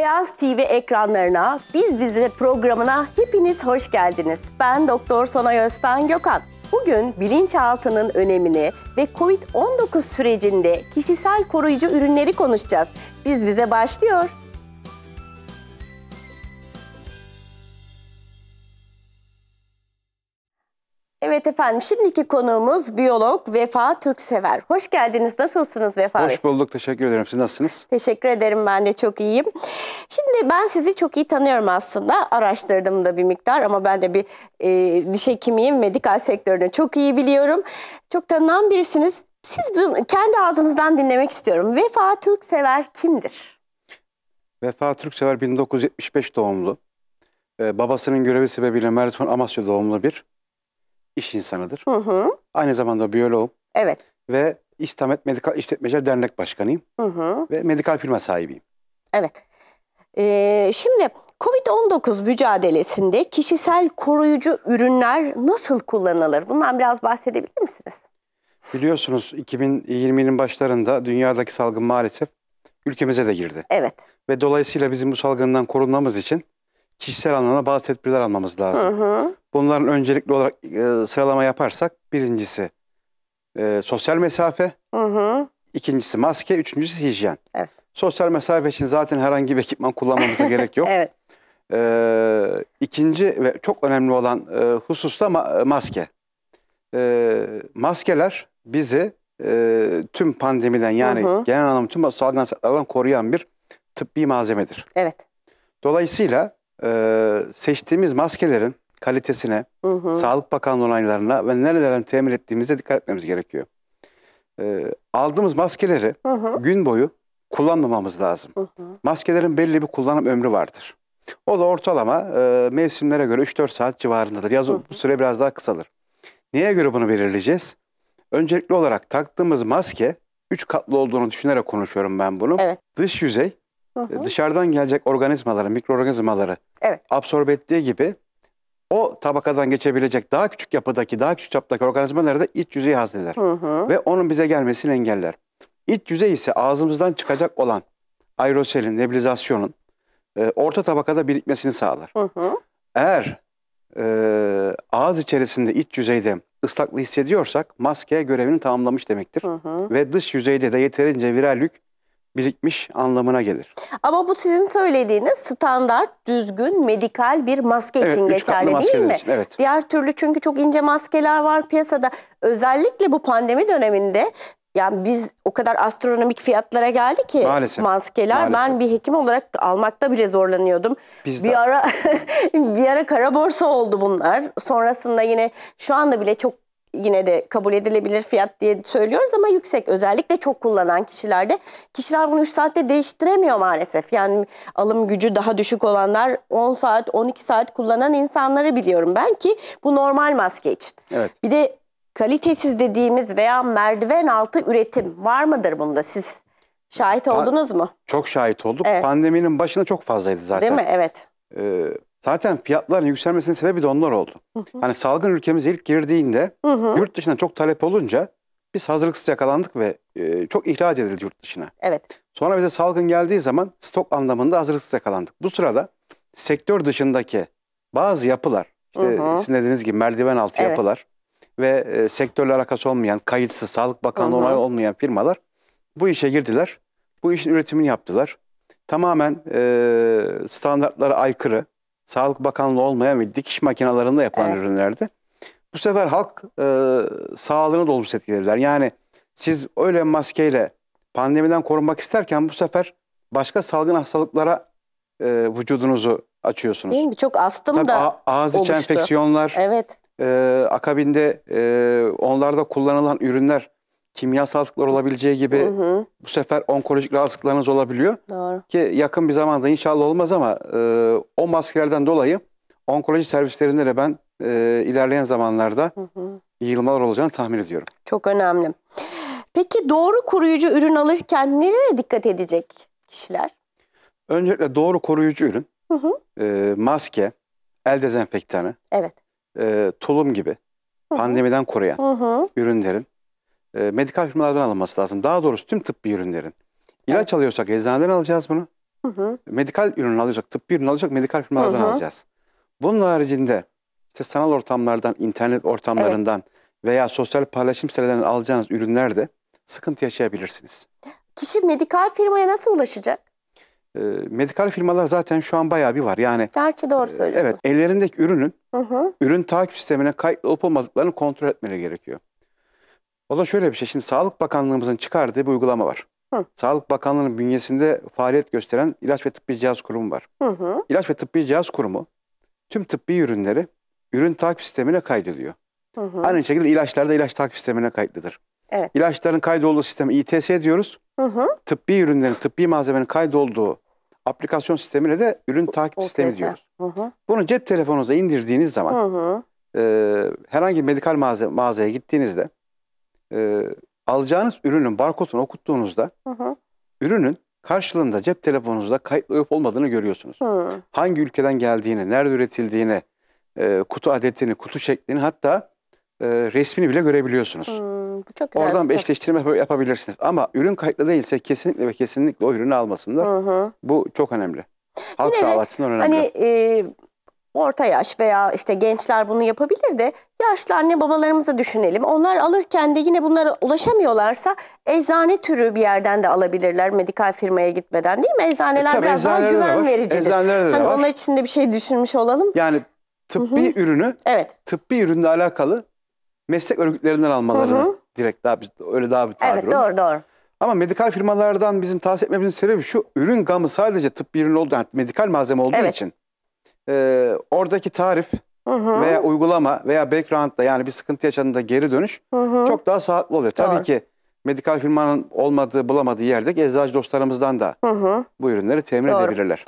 Beyaz TV ekranlarına, Biz Bize programına hepiniz hoş geldiniz. Ben Doktor Sonay Öztan Gökhan. Bugün bilinçaltının önemini ve COVID-19 sürecinde kişisel koruyucu ürünleri konuşacağız. Biz Bize başlıyor. Evet efendim şimdiki konuğumuz biyolog Vefa Türksever. Hoş geldiniz. Nasılsınız Vefa Hoş Bey? bulduk. Teşekkür ederim. Siz nasılsınız? Teşekkür ederim. Ben de çok iyiyim. Şimdi ben sizi çok iyi tanıyorum aslında. Araştırdım da bir miktar ama ben de bir e, diş hekimiyim. Medikal sektörünü çok iyi biliyorum. Çok tanınan birisiniz. Siz kendi ağzınızdan dinlemek istiyorum. Vefa Türksever kimdir? Vefa Türksever 1975 doğumlu. Ee, babasının görevi sebebiyle Mersin Amasya doğumlu bir iş insanıdır. Hı hı. Aynı zamanda biyoloğum. Evet. Ve İstamet Medikal İşletmeciler Dernek Başkanıyım. Hı hı. Ve medikal firma sahibiyim. Evet. Ee, şimdi COVID-19 mücadelesinde kişisel koruyucu ürünler nasıl kullanılır? Bundan biraz bahsedebilir misiniz? Biliyorsunuz 2020'nin başlarında dünyadaki salgın maalesef ülkemize de girdi. Evet. Ve dolayısıyla bizim bu salgından korunmamız için kişisel anlamda bazı tedbirler almamız lazım. Hı hı. Bunların öncelikli olarak e, sıralama yaparsak birincisi e, sosyal mesafe, hı hı. ikincisi maske, üçüncüsü hijyen. Evet. Sosyal mesafe için zaten herhangi bir ekipman kullanmamıza gerek yok. evet. E, ikinci ve çok önemli olan e, husus da ma e, maske. E, maskeler bizi e, tüm pandemiden yani hı hı. genel anlamda tüm salgın sağlık koruyan bir tıbbi malzemedir. Evet. Dolayısıyla e, seçtiğimiz maskelerin kalitesine, hı hı. Sağlık Bakanlığı onaylarına ve nerelerden temin ettiğimize dikkat etmemiz gerekiyor. E, aldığımız maskeleri hı hı. gün boyu kullanmamamız lazım. Hı hı. Maskelerin belli bir kullanım ömrü vardır. O da ortalama e, mevsimlere göre 3-4 saat civarındadır. Yaz bu süre biraz daha kısalır. Neye göre bunu belirleyeceğiz? Öncelikli olarak taktığımız maske 3 katlı olduğunu düşünerek konuşuyorum ben bunu. Evet. Dış yüzey Hı Dışarıdan gelecek organizmaları, mikroorganizmaları evet. absorbe ettiği gibi o tabakadan geçebilecek daha küçük yapıdaki, daha küçük çaptaki organizmaları da iç yüzeyi hazmeder. Hı hı. Ve onun bize gelmesini engeller. İç yüzey ise ağzımızdan çıkacak olan aeroselin nebulizasyonun e, orta tabakada birikmesini sağlar. Hı hı. Eğer e, ağız içerisinde iç yüzeyde ıslaklığı hissediyorsak maske görevini tamamlamış demektir. Hı hı. Ve dış yüzeyde de yeterince viral yük birikmiş anlamına gelir. Ama bu sizin söylediğiniz standart, düzgün, medikal bir maske evet, için geçerli değil mi? Için, evet. Diğer türlü çünkü çok ince maskeler var piyasada. Özellikle bu pandemi döneminde yani biz o kadar astronomik fiyatlara geldi ki maalesef, maskeler. Maalesef. Ben bir hekim olarak almakta bile zorlanıyordum. Biz bir de. ara bir ara kara borsa oldu bunlar. Sonrasında yine şu anda bile çok yine de kabul edilebilir fiyat diye söylüyoruz ama yüksek özellikle çok kullanan kişilerde. Kişiler bunu 3 saatte değiştiremiyor maalesef. Yani alım gücü daha düşük olanlar 10 saat 12 saat kullanan insanları biliyorum ben ki bu normal maske için. Evet. Bir de kalitesiz dediğimiz veya merdiven altı üretim var mıdır bunda siz? Şahit oldunuz mu? Çok şahit olduk. Evet. Pandeminin başına çok fazlaydı zaten. Değil mi? Evet. Ee, Zaten fiyatların yükselmesinin sebebi de onlar oldu. Hani salgın ülkemize ilk girdiğinde hı hı. yurt dışından çok talep olunca biz hazırlıksız yakalandık ve e, çok ihraç edildi yurt dışına. Evet. Sonra bize salgın geldiği zaman stok anlamında hazırlıksız yakalandık. Bu sırada sektör dışındaki bazı yapılar, işte hı hı. sizin dediğiniz gibi merdiven altı evet. yapılar ve e, sektörle alakası olmayan, kayıtsız, Sağlık Bakanlığı onayı olmayan firmalar bu işe girdiler. Bu işin üretimini yaptılar. Tamamen e, standartlara aykırı, Sağlık Bakanlığı olmayan ve dikiş makinalarında yapılan evet. ürünlerde bu sefer halk e, sağlığını dolmuş etkilediler. Yani siz öyle maskeyle pandemiden korunmak isterken bu sefer başka salgın hastalıklara e, vücudunuzu açıyorsunuz. Değil mi? Çok astım Tabii da ağız oluştu. içi enfeksiyonlar. Evet. E, akabinde e, onlarda kullanılan ürünler kimyasal hastalıklar olabileceği gibi hı hı. bu sefer onkolojik rahatsızlıklarınız olabiliyor. Doğru. Ki yakın bir zamanda inşallah olmaz ama e, o maskelerden dolayı onkoloji servislerinde de ben e, ilerleyen zamanlarda hı hı. yığılmalar olacağını tahmin ediyorum. Çok önemli. Peki doğru koruyucu ürün alırken nereye dikkat edecek kişiler? Öncelikle doğru koruyucu ürün, hı hı. E, maske, el dezenfektanı, evet. e, tulum gibi hı hı. pandemiden koruyan hı hı. ürünlerin e, medikal firmalardan alınması lazım. Daha doğrusu tüm tıbbi ürünlerin. İlaç evet. alıyorsak eczaneden alacağız bunu. Hı hı. Medikal ürün alacak, tıbbi ürün alacak, medikal firmalardan hı hı. alacağız. Bunun haricinde işte sanal ortamlardan, internet ortamlarından evet. veya sosyal paylaşım sitelerinden alacağınız ürünlerde sıkıntı yaşayabilirsiniz. Kişi medikal firmaya nasıl ulaşacak? E, medikal firmalar zaten şu an bayağı bir var. Yani Gerçi doğru söylüyorsunuz. E, evet, ellerindeki ürünün hı hı. ürün takip sistemine kayıtlı olup olmadıklarını kontrol etmeleri gerekiyor. O da şöyle bir şey. Şimdi Sağlık Bakanlığımızın çıkardığı bir uygulama var. Hı. Sağlık Bakanlığı'nın bünyesinde faaliyet gösteren İlaç ve Tıbbi Cihaz Kurumu var. Hı hı. İlaç ve Tıbbi Cihaz Kurumu tüm tıbbi ürünleri ürün takip sistemine kaydediliyor. Hı hı. Aynı şekilde ilaçlar da ilaç takip sistemine kayıtlıdır. Evet. İlaçların kaydolduğu sistemi İTS diyoruz. Hı hı. Tıbbi ürünlerin, tıbbi malzemenin kaydolduğu aplikasyon sistemine de ürün takip o, sistemi diyoruz. Hı hı. Bunu cep telefonunuza indirdiğiniz zaman hı hı. E, herhangi bir medikal mağaza, mağazaya gittiğinizde e, alacağınız ürünün barkodunu okuttuğunuzda hı hı. ürünün karşılığında cep telefonunuzda kayıtlı olup olmadığını görüyorsunuz. Hı. Hangi ülkeden geldiğini, nerede üretildiğini, e, kutu adetini, kutu şeklini hatta e, resmini bile görebiliyorsunuz. Hı, bu çok güzel. Oradan bir şey. eşleştirme yapabilirsiniz. Ama ürün kayıtlı değilse kesinlikle ve kesinlikle o ürünü almasında Hı hı. Bu çok önemli. Halk sağlığı açısından önemli. Hani e, orta yaş veya işte gençler bunu yapabilir de yaşlı anne babalarımızı düşünelim. Onlar alırken de yine bunlara ulaşamıyorlarsa eczane türü bir yerden de alabilirler medikal firmaya gitmeden değil mi? Eczaneler e, tabii, biraz daha güven vericidir. Hani var. onlar için de bir şey düşünmüş olalım. Yani tıbbi Hı-hı. ürünü evet. tıbbi ürünle alakalı meslek örgütlerinden almaları direkt daha öyle daha bir tabir Evet olur. doğru doğru. Ama medikal firmalardan bizim tavsiye etmemizin sebebi şu ürün gamı sadece tıbbi ürün olduğu yani medikal malzeme olduğu evet. için e, oradaki tarif Hı-hı. veya uygulama veya background'da yani bir sıkıntı yaşadığında geri dönüş Hı-hı. çok daha sağlıklı oluyor. Doğru. Tabii ki medikal firmanın olmadığı bulamadığı yerde eczacı dostlarımızdan da Hı-hı. bu ürünleri temin Doğru. edebilirler.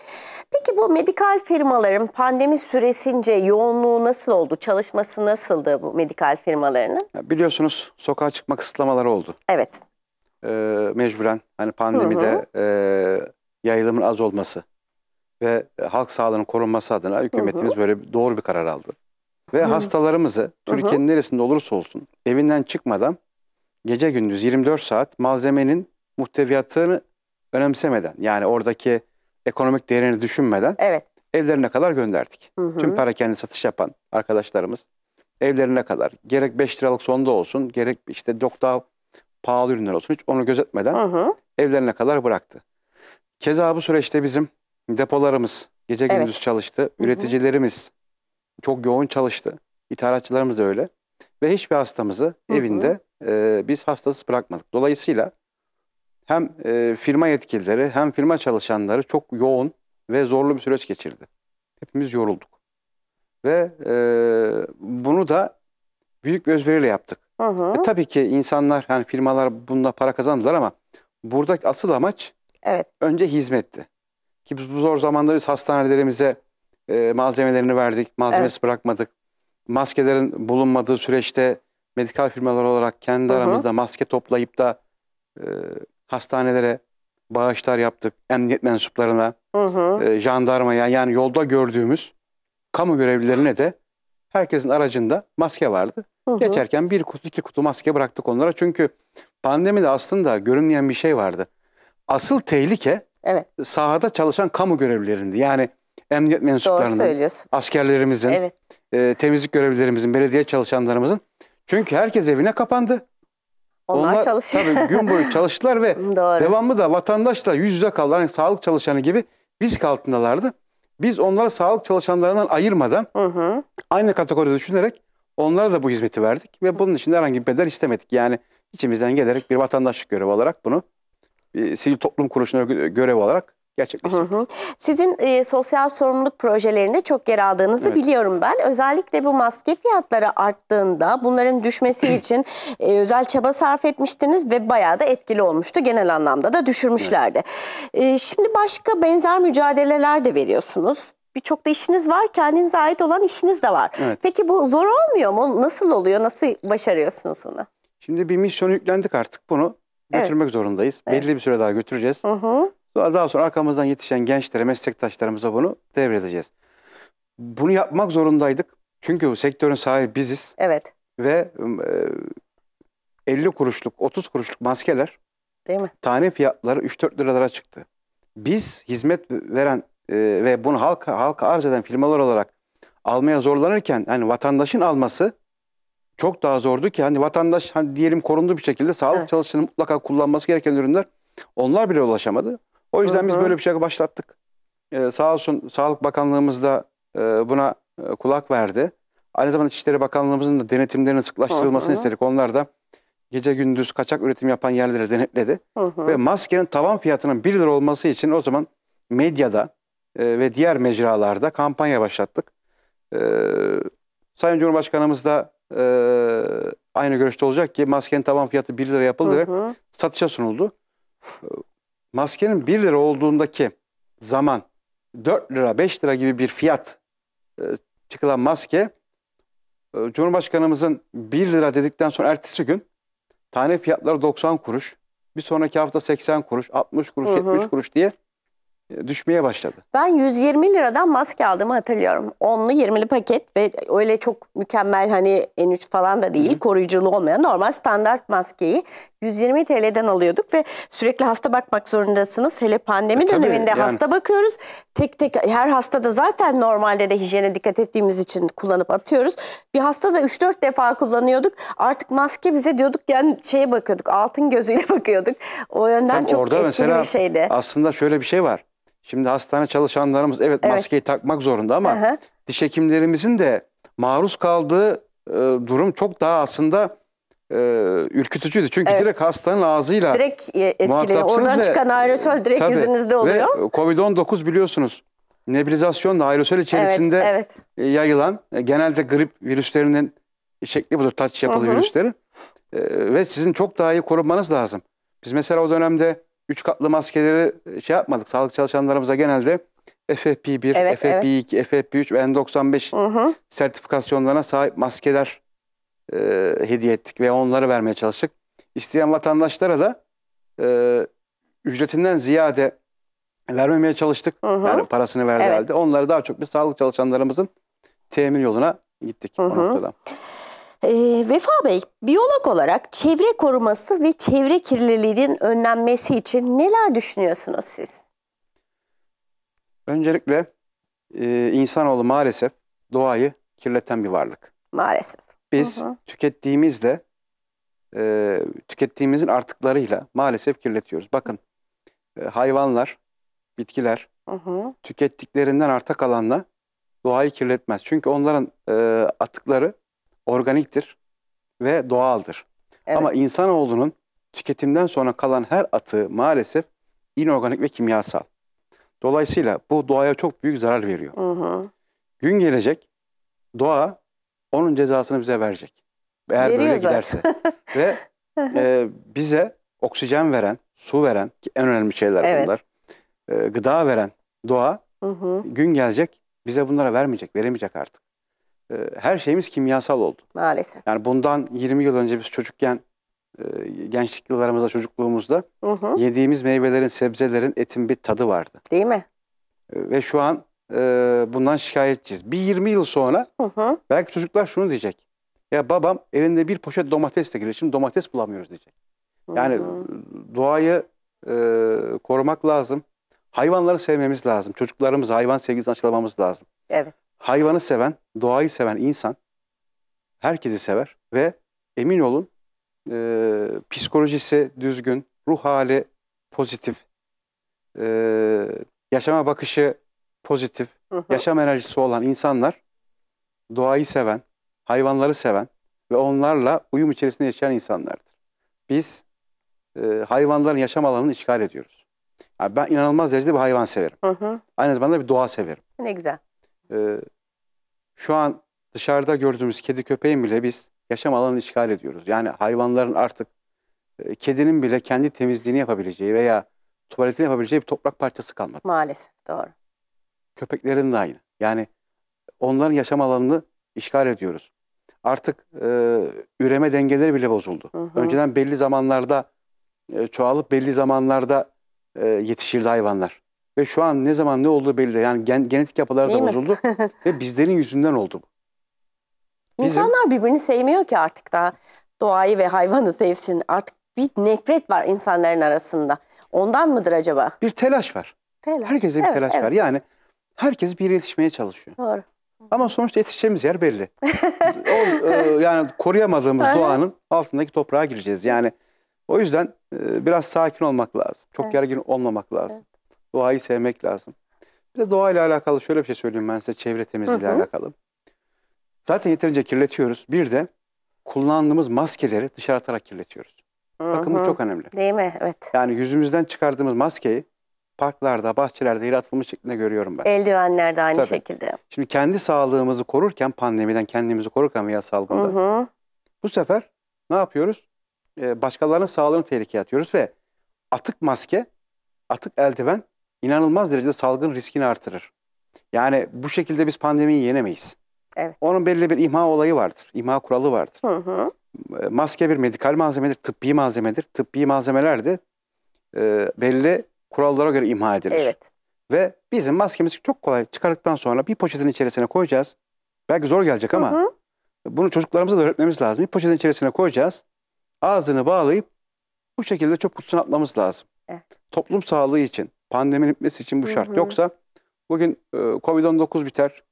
Peki bu medikal firmaların pandemi süresince yoğunluğu nasıl oldu? Çalışması nasıldı bu medikal firmalarının? Ya biliyorsunuz sokağa çıkma kısıtlamaları oldu. Evet. Ee, mecburen hani pandemide Hı E, yayılımın az olması ve e, halk sağlığının korunması adına hükümetimiz hı hı. böyle doğru bir karar aldı. Ve hı. hastalarımızı Türkiye'nin neresinde olursa olsun evinden çıkmadan gece gündüz 24 saat malzemenin muhteviyatını önemsemeden yani oradaki ekonomik değerini düşünmeden evet. evlerine kadar gönderdik. Hı hı. Tüm perakende satış yapan arkadaşlarımız evlerine kadar gerek 5 liralık sonda olsun gerek işte çok pahalı ürünler olsun hiç onu gözetmeden hı hı. evlerine kadar bıraktı. Keza bu süreçte bizim Depolarımız gece Evet. gündüz çalıştı. Üreticilerimiz çok yoğun çalıştı. İthalatçılarımız da öyle. Ve hiçbir hastamızı Hı hı. evinde e, biz hastasız bırakmadık. Dolayısıyla hem e, firma yetkilileri hem firma çalışanları çok yoğun ve zorlu bir süreç geçirdi. Hepimiz yorulduk. Ve e, bunu da büyük bir özveriyle yaptık. Hı hı. E, tabii ki insanlar yani firmalar bunda para kazandılar ama buradaki asıl amaç Evet. önce hizmetti. Ki biz bu zor zamanda biz hastanelerimize e, malzemelerini verdik, malzemesi evet. bırakmadık. Maskelerin bulunmadığı süreçte medikal firmalar olarak kendi Hı -hı. aramızda maske toplayıp da e, hastanelere bağışlar yaptık. Emniyet mensuplarına, Hı -hı. E, jandarmaya yani yolda gördüğümüz kamu görevlilerine de herkesin aracında maske vardı. Hı -hı. Geçerken bir kutu iki kutu maske bıraktık onlara. Çünkü pandemide aslında görünmeyen bir şey vardı. Asıl tehlike Evet. Sahada çalışan kamu görevlilerinde yani emniyet mensuplarının, askerlerimizin, evet. e, temizlik görevlilerimizin, belediye çalışanlarımızın. Çünkü herkes evine kapandı. Onlar, Onlar çalışıyor. Tabii gün boyu çalıştılar ve Doğru. devamlı da vatandaşla yüz yüze kaldılar. Yani sağlık çalışanı gibi risk altındalardı. Biz onları sağlık çalışanlarından ayırmadan hı hı. aynı kategoride düşünerek onlara da bu hizmeti verdik. Ve bunun için herhangi bir bedel istemedik. Yani içimizden gelerek bir vatandaşlık görevi olarak bunu e, sivil toplum kuruluşuna görev olarak gerçekleştirdik. Sizin e, sosyal sorumluluk projelerinde çok yer aldığınızı evet. biliyorum ben. Özellikle bu maske fiyatları arttığında bunların düşmesi için e, özel çaba sarf etmiştiniz ve bayağı da etkili olmuştu. Genel anlamda da düşürmüşlerdi. Evet. E, şimdi başka benzer mücadeleler de veriyorsunuz. Birçok da işiniz var, kendinize ait olan işiniz de var. Evet. Peki bu zor olmuyor mu? Nasıl oluyor, nasıl başarıyorsunuz bunu? Şimdi bir misyon yüklendik artık bunu evet. götürmek zorundayız. Evet. Belli bir süre daha götüreceğiz. Hı hı. Daha sonra arkamızdan yetişen gençlere, meslektaşlarımıza bunu devredeceğiz. Bunu yapmak zorundaydık. Çünkü sektörün sahibi biziz. Evet. Ve e, 50 kuruşluk, 30 kuruşluk maskeler Değil mi? tane fiyatları 3-4 liralara çıktı. Biz hizmet veren e, ve bunu halka, halka arz eden firmalar olarak almaya zorlanırken yani vatandaşın alması çok daha zordu ki hani vatandaş hani diyelim korunduğu bir şekilde sağlık evet. çalışanının mutlaka kullanması gereken ürünler onlar bile ulaşamadı. O yüzden Hı-hı. biz böyle bir şey başlattık. Ee, sağ olsun Sağlık Bakanlığımız da e, buna e, kulak verdi. Aynı zamanda İçişleri Bakanlığımızın da denetimlerinin sıklaştırılmasını Hı-hı. istedik. Onlar da gece gündüz kaçak üretim yapan yerlere denetledi. Hı-hı. Ve maskenin tavan fiyatının 1 lira olması için o zaman medyada e, ve diğer mecralarda kampanya başlattık. E, Sayın Cumhurbaşkanımız da e, aynı görüşte olacak ki maskenin taban fiyatı 1 lira yapıldı hı hı. ve satışa sunuldu. Maskenin 1 lira olduğundaki zaman 4 lira 5 lira gibi bir fiyat e, çıkılan maske e, Cumhurbaşkanımızın 1 lira dedikten sonra ertesi gün tane fiyatları 90 kuruş. Bir sonraki hafta 80 kuruş, 60 kuruş, hı hı. 70 kuruş diye düşmeye başladı. Ben 120 liradan maske aldığımı hatırlıyorum. 10'lu 20'li paket ve öyle çok mükemmel hani N3 falan da değil Hı -hı. koruyuculu olmayan normal standart maskeyi 120 TL'den alıyorduk ve sürekli hasta bakmak zorundasınız. Hele pandemi e, döneminde yani. hasta bakıyoruz. Tek tek her hastada zaten normalde de hijyene dikkat ettiğimiz için kullanıp atıyoruz. Bir hasta da 3-4 defa kullanıyorduk. Artık maske bize diyorduk yani şeye bakıyorduk altın gözüyle bakıyorduk. O yönden Tabii çok orada etkili mesela bir şeydi. Aslında şöyle bir şey var. Şimdi hastane çalışanlarımız evet, evet. maskeyi takmak zorunda ama Aha. diş hekimlerimizin de maruz kaldığı e, durum çok daha aslında e, ürkütücüydü. Çünkü evet. direkt hastanın ağzıyla direkt e, etkileniyor. Oradan ve, çıkan e, aerosol direkt tabii, yüzünüzde oluyor. Ve Covid-19 biliyorsunuz nebulizasyonla aerosol içerisinde evet, evet. yayılan e, genelde grip virüslerinin şekli budur taç yapılı Hı -hı. virüslerin. E, ve sizin çok daha iyi korunmanız lazım. Biz mesela o dönemde 3 katlı maskeleri e, şey yapmadık. Sağlık çalışanlarımıza genelde FFP1, evet, FFP2, evet. FFP3 ve N95 hı hı. sertifikasyonlarına sahip maskeler e, hediye ettik ve onları vermeye çalıştık. İsteyen vatandaşlara da e, ücretinden ziyade vermemeye çalıştık. Hı hı. Yani parasını verdi evet. halde. Onları daha çok biz sağlık çalışanlarımızın temin yoluna gittik hı hı. o noktada. E, Vefa Bey, biyolog olarak çevre koruması ve çevre kirliliğinin önlenmesi için neler düşünüyorsunuz siz? Öncelikle e, insanoğlu maalesef doğayı kirleten bir varlık. Maalesef. Biz hı hı. tükettiğimizde, e, tükettiğimizin artıklarıyla maalesef kirletiyoruz. Bakın e, hayvanlar, bitkiler hı hı. tükettiklerinden arta kalanla doğayı kirletmez. Çünkü onların e, atıkları organiktir ve doğaldır. Evet. Ama insanoğlunun tüketimden sonra kalan her atığı maalesef inorganik ve kimyasal. Dolayısıyla bu doğaya çok büyük zarar veriyor. Hı hı. Gün gelecek doğa onun cezasını bize verecek. Eğer Veriyor böyle zaten. giderse. ve e, bize oksijen veren, su veren ki en önemli şeyler evet. bunlar. E, gıda veren doğa hı hı. gün gelecek bize bunlara vermeyecek, veremeyecek artık. Ee, her şeyimiz kimyasal oldu. Maalesef. Yani bundan 20 yıl önce biz çocukken e, gençlik yıllarımızda, çocukluğumuzda hı hı. yediğimiz meyvelerin, sebzelerin, etin bir tadı vardı. Değil mi? Ee, ve şu an e, bundan şikayetçiyiz. Bir 20 yıl sonra hı hı. belki çocuklar şunu diyecek. Ya babam elinde bir poşet domatesle gelir. Şimdi domates bulamıyoruz diyecek. Yani hı hı. doğayı e, korumak lazım. Hayvanları sevmemiz lazım. Çocuklarımız hayvan sevgisini aşılamamız lazım. Evet hayvanı seven, doğayı seven insan herkesi sever ve emin olun e, psikolojisi düzgün, ruh hali pozitif, e, yaşama bakışı pozitif, hı hı. yaşam enerjisi olan insanlar doğayı seven, hayvanları seven ve onlarla uyum içerisinde yaşayan insanlardır. Biz e, hayvanların yaşam alanını işgal ediyoruz. Yani ben inanılmaz derecede bir hayvan severim. Hı hı. Aynı zamanda bir doğa severim. Ne güzel e, şu an dışarıda gördüğümüz kedi köpeğin bile biz yaşam alanını işgal ediyoruz. Yani hayvanların artık e, kedinin bile kendi temizliğini yapabileceği veya tuvaletini yapabileceği bir toprak parçası kalmadı. Maalesef doğru. Köpeklerin de aynı. Yani onların yaşam alanını işgal ediyoruz. Artık e, üreme dengeleri bile bozuldu. Hı hı. Önceden belli zamanlarda e, çoğalıp belli zamanlarda e, yetişirdi hayvanlar. Ve şu an ne zaman ne olduğu belli değil. Yani gen, genetik yapılar da bozuldu. ve bizlerin yüzünden oldu bu. Bizim... İnsanlar birbirini sevmiyor ki artık da doğayı ve hayvanı sevsin. Artık bir nefret var insanların arasında. Ondan mıdır acaba? Bir telaş var. Telaş. Herkese bir evet, telaş evet. var. Yani herkes bir yetişmeye çalışıyor. Doğru. Ama sonuçta yetişeceğimiz yer belli. o, e, yani koruyamadığımız doğanın altındaki toprağa gireceğiz. Yani o yüzden e, biraz sakin olmak lazım. Çok evet. gergin olmamak lazım. Evet. Doğayı sevmek lazım. Bir de doğayla alakalı şöyle bir şey söyleyeyim ben size çevre temizliğiyle hı hı. alakalı. Zaten yeterince kirletiyoruz. Bir de kullandığımız maskeleri dışarı atarak kirletiyoruz. Bakın bu çok önemli. Değil mi? Evet. Yani yüzümüzden çıkardığımız maskeyi parklarda, bahçelerde yere atılmış şeklinde görüyorum ben. Eldivenlerde aynı Tabii. şekilde. Şimdi kendi sağlığımızı korurken, pandemiden kendimizi korurken veya salgında Hı-hı. bu sefer ne yapıyoruz? Ee, başkalarının sağlığını tehlikeye atıyoruz ve atık maske, atık eldiven inanılmaz derecede salgın riskini artırır. Yani bu şekilde biz pandemiyi yenemeyiz. Evet. Onun belli bir imha olayı vardır. İmha kuralı vardır. Hı hı. Maske bir medikal malzemedir, tıbbi malzemedir. Tıbbi malzemeler de e, belli kurallara göre imha edilir. Evet. Ve bizim maskemiz çok kolay çıkardıktan sonra bir poşetin içerisine koyacağız. Belki zor gelecek ama hı hı. bunu çocuklarımıza da öğretmemiz lazım. Bir poşetin içerisine koyacağız. Ağzını bağlayıp bu şekilde çöp kutusuna atmamız lazım. Evet. Toplum sağlığı için. Pandeminin bitmesi için bu şart. Hı hı. Yoksa bugün e, Covid-19 biter.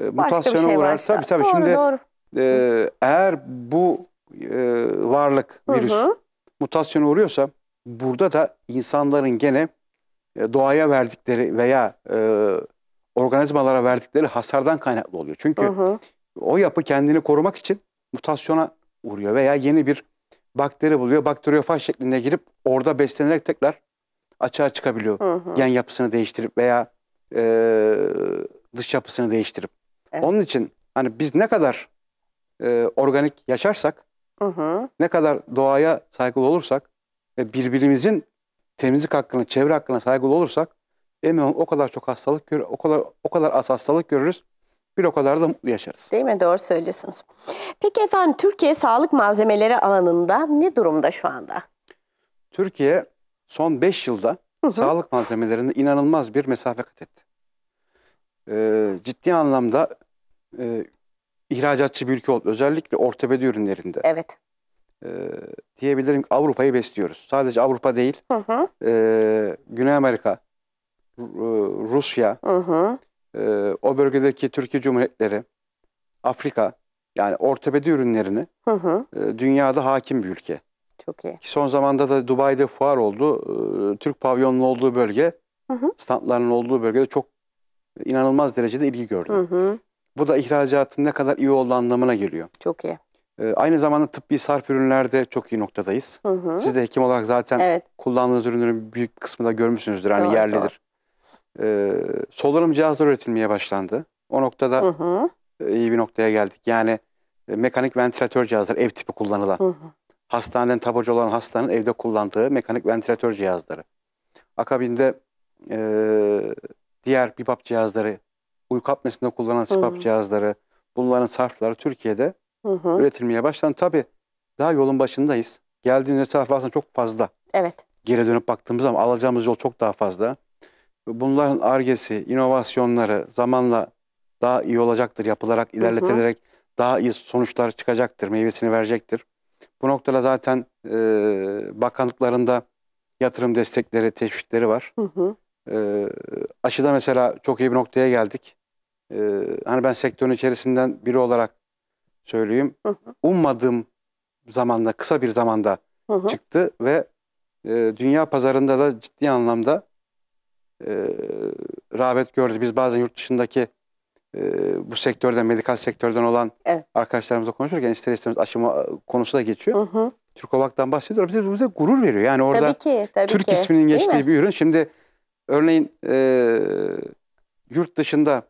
E, mutasyona şey uğrarsa başlar. tabii doğru, şimdi doğru. E, eğer bu e, varlık virüs hı hı. mutasyona uğruyorsa burada da insanların gene e, doğaya verdikleri veya e, organizmalara verdikleri hasardan kaynaklı oluyor. Çünkü hı hı. o yapı kendini korumak için mutasyona uğruyor veya yeni bir bakteri buluyor. Bakteriyofaj şeklinde girip orada beslenerek tekrar açığa çıkabiliyor. Hı hı. Gen yapısını değiştirip veya e, dış yapısını değiştirip. Evet. Onun için hani biz ne kadar e, organik yaşarsak, hı hı. ne kadar doğaya saygılı olursak ve birbirimizin temizlik hakkına, çevre hakkına saygılı olursak emin o kadar çok hastalık görür, o kadar o kadar az hastalık görürüz. Bir o kadar da mutlu yaşarız. Değil mi? Doğru söylüyorsunuz. Peki efendim Türkiye sağlık malzemeleri alanında ne durumda şu anda? Türkiye son 5 yılda hı hı. sağlık malzemelerinde inanılmaz bir mesafe kat etti. Ee, ciddi anlamda e, ihracatçı bir ülke oldu. Özellikle ortopedi ürünlerinde. Evet. Ee, diyebilirim ki Avrupa'yı besliyoruz. Sadece Avrupa değil. Hı hı. E, Güney Amerika, e, Rusya, hı hı. E, o bölgedeki Türkiye Cumhuriyetleri, Afrika yani ortopedi ürünlerini hı hı. E, dünyada hakim bir ülke. Çok iyi. Son zamanda da Dubai'de fuar oldu. Ee, Türk pavyonunun olduğu bölge, hı hı. standların olduğu bölgede çok inanılmaz derecede ilgi gördü. Hı hı. Bu da ihracatın ne kadar iyi olduğu anlamına geliyor. Çok iyi. Ee, aynı zamanda tıbbi sarf ürünlerde çok iyi noktadayız. Hı hı. Siz de hekim olarak zaten evet. kullandığınız ürünlerin büyük kısmında görmüşsünüzdür. Hani doğru, yerlidir. Doğru. Ee, solunum cihazları üretilmeye başlandı. O noktada hı hı. iyi bir noktaya geldik. Yani e, mekanik ventilatör cihazları ev tipi kullanılan. Hı hı hastaneden taburcu olan hastanın evde kullandığı mekanik ventilatör cihazları. Akabinde e, diğer bipap cihazları, uyku apnesinde kullanılan SPAP cihazları, bunların sarfları Türkiye'de Hı-hı. üretilmeye başlandı. Tabii daha yolun başındayız. Geldiğimiz mesafe aslında çok fazla. Evet. Geri dönüp baktığımız zaman alacağımız yol çok daha fazla. Bunların argesi, inovasyonları zamanla daha iyi olacaktır, yapılarak, ilerletilerek hı hı. daha iyi sonuçlar çıkacaktır, meyvesini verecektir. Bu noktada zaten e, bakanlıklarında yatırım destekleri, teşvikleri var. Hı hı. E, aşıda mesela çok iyi bir noktaya geldik. E, hani ben sektörün içerisinden biri olarak söyleyeyim. Hı hı. Ummadığım zamanda, kısa bir zamanda hı hı. çıktı ve e, dünya pazarında da ciddi anlamda e, rağbet gördü. Biz bazen yurt dışındaki ee, bu sektörden, medikal sektörden olan evet. arkadaşlarımızla konuşurken ister istemez aşıma e, konusu da geçiyor. Hı hı. Türkovak'tan bahsediyorlar. Bize, bize gurur veriyor. Yani orada tabii ki, tabii Türk ki. isminin geçtiği bir ürün. Şimdi örneğin e, yurt dışında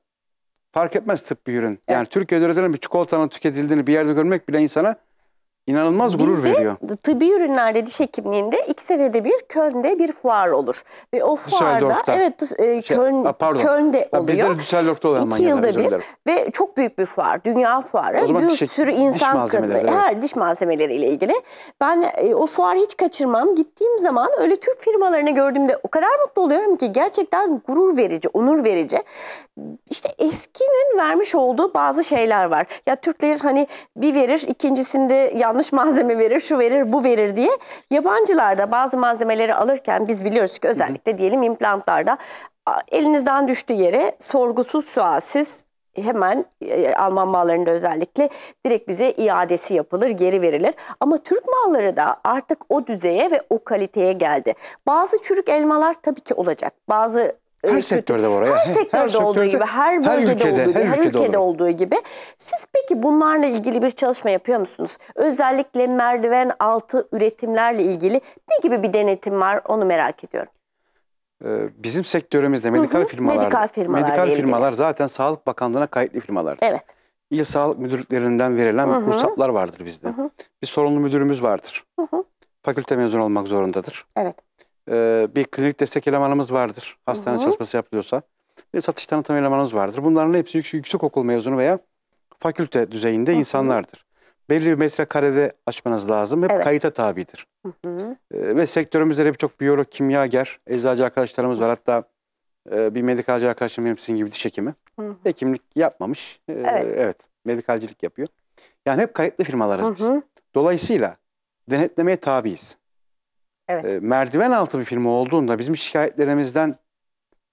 fark etmez tıbbi ürün. Yani evet. Türkiye'de üretilen bir çikolatanın tüketildiğini bir yerde görmek bile insana İnanılmaz gurur Bizde, veriyor. Tıbbi ürünlerde diş hekimliğinde iki senede bir Köln'de bir fuar olur. Ve o fuarda evet e, şey, Köln, a, pardon. Köln'de oluyor. Bizler Düsseldorf'ta oluyor. İki yılda bir ve çok büyük bir fuar. Dünya fuarı. O zaman bir diş, sürü insan diş katılıyor. Evet. Her diş malzemeleriyle ilgili. Ben e, o fuarı hiç kaçırmam. Gittiğim zaman öyle Türk firmalarını gördüğümde o kadar mutlu oluyorum ki gerçekten gurur verici, onur verici işte eskinin vermiş olduğu bazı şeyler var. Ya Türkler hani bir verir, ikincisinde yanlış malzeme verir, şu verir, bu verir diye. yabancılar da bazı malzemeleri alırken biz biliyoruz ki özellikle diyelim implantlarda elinizden düştüğü yere sorgusuz sualsiz hemen e, Alman mallarında özellikle direkt bize iadesi yapılır, geri verilir. Ama Türk malları da artık o düzeye ve o kaliteye geldi. Bazı çürük elmalar tabii ki olacak. Bazı her kötü. sektörde var. Her, her sektörde her olduğu sektörde, gibi, her bölgede her ülkede, olduğu gibi, her ülkede, her ülkede, olduğu gibi. Siz peki bunlarla ilgili bir çalışma yapıyor musunuz? Özellikle merdiven altı üretimlerle ilgili ne gibi bir denetim var onu merak ediyorum. Ee, bizim sektörümüzde medikal firmalar, medikal firmalar, medikal firmalar zaten Sağlık Bakanlığı'na kayıtlı firmalardır. Evet. İl sağlık müdürlüklerinden verilen hı ruhsatlar vardır bizde. Hı-hı. Bir sorumlu müdürümüz vardır. Hı-hı. Fakülte mezun olmak zorundadır. Evet. E, bir klinik destek elemanımız vardır. Hastane Hı -hı. çalışması yapılıyorsa. Bir satış tanıtım elemanımız vardır. Bunların hepsi yüksek, yüksek okul mezunu veya fakülte düzeyinde Hı -hı. insanlardır. Belli bir metrekarede açmanız lazım. Hep evet. kayıta tabidir. Hı -hı. E, ve sektörümüzde de birçok biyolog, kimyager, eczacı arkadaşlarımız var. Hatta e, bir medikalci arkadaşım benim sizin gibi diş hekimi. Hı -hı. Hekimlik yapmamış. evet. evet. Medikalcilik yapıyor. Yani hep kayıtlı firmalarız Hı -hı. biz. Dolayısıyla denetlemeye tabiiz. Evet. E, merdiven altı bir film olduğunda bizim şikayetlerimizden